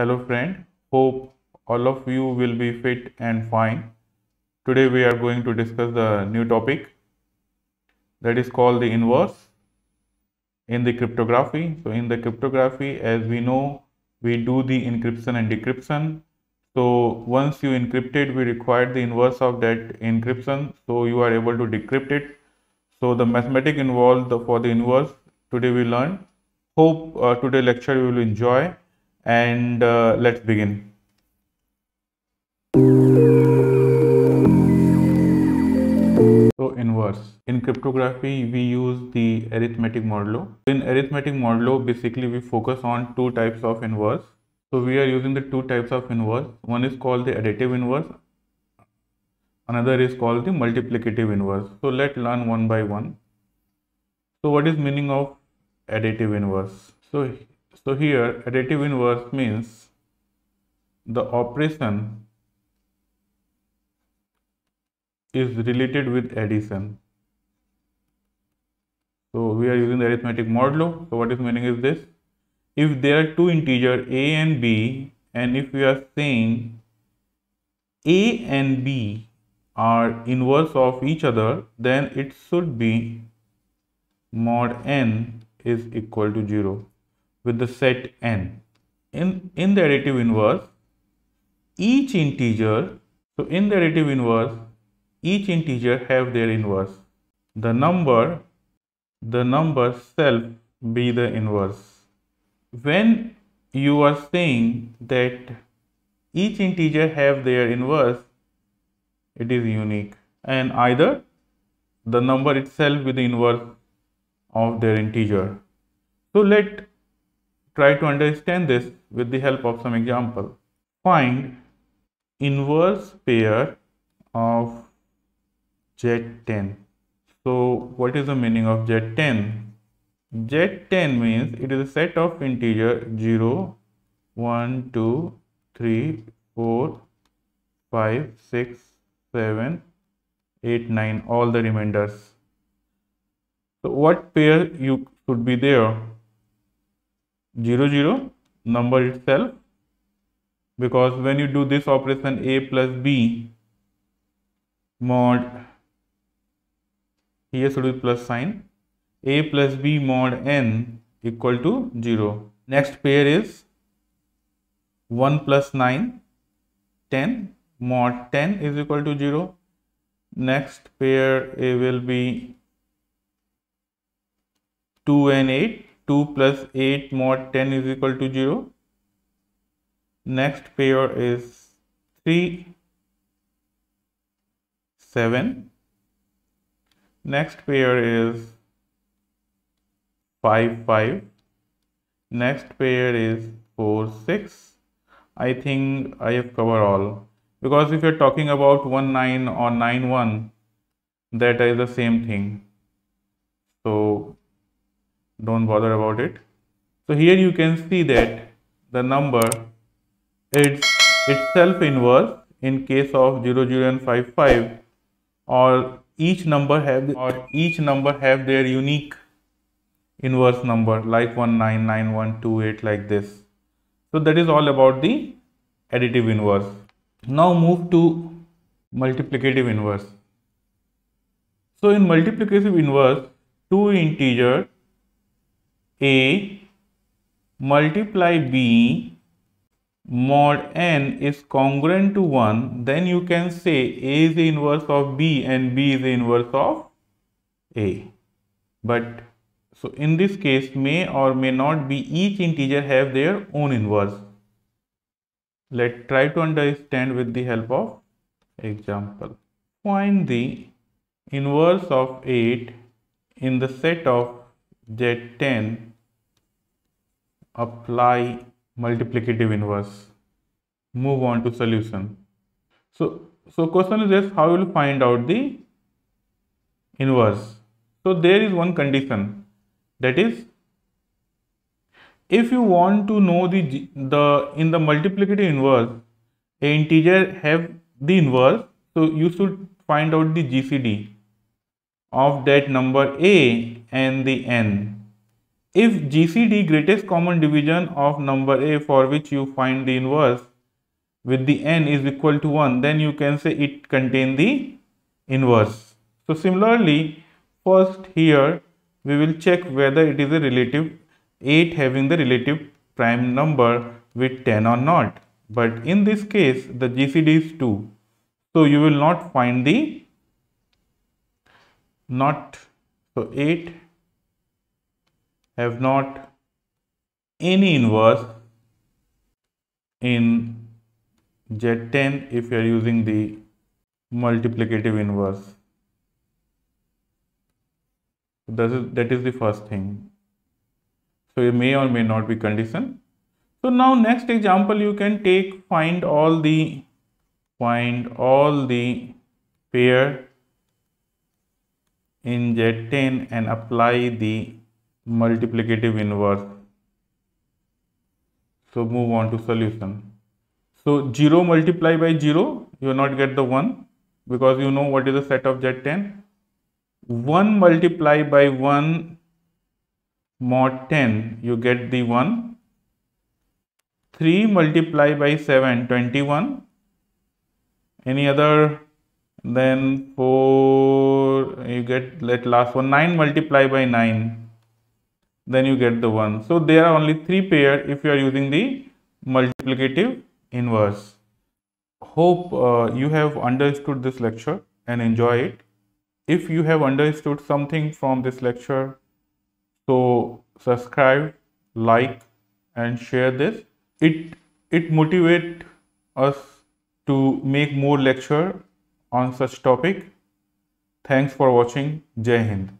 Hello friend, hope all of you will be fit and fine. Today we are going to discuss the new topic that is called the inverse in the cryptography. So in the cryptography as we know we do the encryption and decryption. So once you encrypted we require the inverse of that encryption so you are able to decrypt it. So the mathematics involved for the inverse today we learned. Hope uh, today lecture you will enjoy and uh, let's begin. So inverse. In cryptography, we use the arithmetic modulo. In arithmetic modulo, basically we focus on two types of inverse. So we are using the two types of inverse. One is called the additive inverse. Another is called the multiplicative inverse. So let's learn one by one. So what is meaning of additive inverse? So so here additive inverse means the operation is related with addition. So we are using the arithmetic modulo. So what is meaning is this. If there are two integer a and b and if we are saying a and b are inverse of each other then it should be mod n is equal to 0 with the set n. In, in the additive inverse, each integer, so in the additive inverse, each integer have their inverse. The number, the number self be the inverse. When you are saying that each integer have their inverse, it is unique and either the number itself be the inverse of their integer. So let try to understand this with the help of some example. Find inverse pair of Z10. So what is the meaning of Z10? Z10 means it is a set of integer 0, 1, 2, 3, 4, 5, 6, 7, 8, 9, all the remainders. So what pair you should be there? 0 0 number itself because when you do this operation a plus b mod here should be plus sign a plus b mod n equal to 0 next pair is 1 plus 9 10 mod 10 is equal to 0 next pair a will be 2 and 8 2 plus 8 mod 10 is equal to 0. Next pair is 3, 7. Next pair is 5, 5. Next pair is 4, 6. I think I have covered all. Because if you're talking about 1, 9 or 9, 1, that is the same thing. So don't bother about it so here you can see that the number its itself inverse in case of 0, 0 and 5, 5 or each number have or each number have their unique inverse number like 199128 like this so that is all about the additive inverse now move to multiplicative inverse so in multiplicative inverse two integers a multiply B mod N is congruent to 1, then you can say A is the inverse of B and B is the inverse of A. But so in this case may or may not be each integer have their own inverse. Let's try to understand with the help of example. Find the inverse of 8 in the set of Z10 apply multiplicative inverse. Move on to solution. So, so question is this, how will find out the inverse? So there is one condition that is if you want to know the the in the multiplicative inverse a integer have the inverse so you should find out the gcd of that number a and the n if GCD greatest common division of number A for which you find the inverse with the n is equal to 1 then you can say it contain the inverse. So similarly first here we will check whether it is a relative 8 having the relative prime number with 10 or not but in this case the GCD is 2 so you will not find the not so 8 have not any inverse in Z10 if you are using the multiplicative inverse. That is, that is the first thing. So it may or may not be condition. So now next example you can take find all the find all the pair in Z10 and apply the multiplicative inverse. So move on to solution. So 0 multiply by 0, you will not get the 1 because you know what is the set of Z10. 1 multiply by 1 mod 10, you get the 1. 3 multiply by 7, 21. Any other, then 4, you get, let last one, 9 multiply by 9, then you get the 1. So there are only 3 pair if you are using the multiplicative inverse. Hope uh, you have understood this lecture and enjoy it. If you have understood something from this lecture, so subscribe, like and share this. It, it motivates us to make more lecture on such topic. Thanks for watching. Jai Hind.